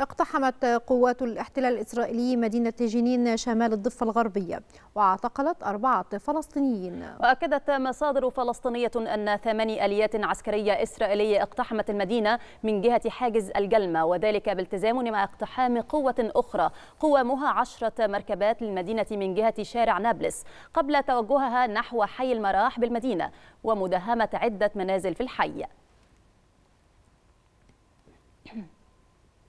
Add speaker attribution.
Speaker 1: اقتحمت قوات الاحتلال الإسرائيلي مدينة جنين شمال الضفة الغربية واعتقلت أربعة فلسطينيين
Speaker 2: وأكدت مصادر فلسطينية أن ثماني آليات عسكرية إسرائيلية اقتحمت المدينة من جهة حاجز الجلمة وذلك بالتزامن مع اقتحام قوة أخرى قوامها عشرة مركبات للمدينة من جهة شارع نابلس قبل توجهها نحو حي المراح بالمدينة ومداهمة عدة منازل في الحي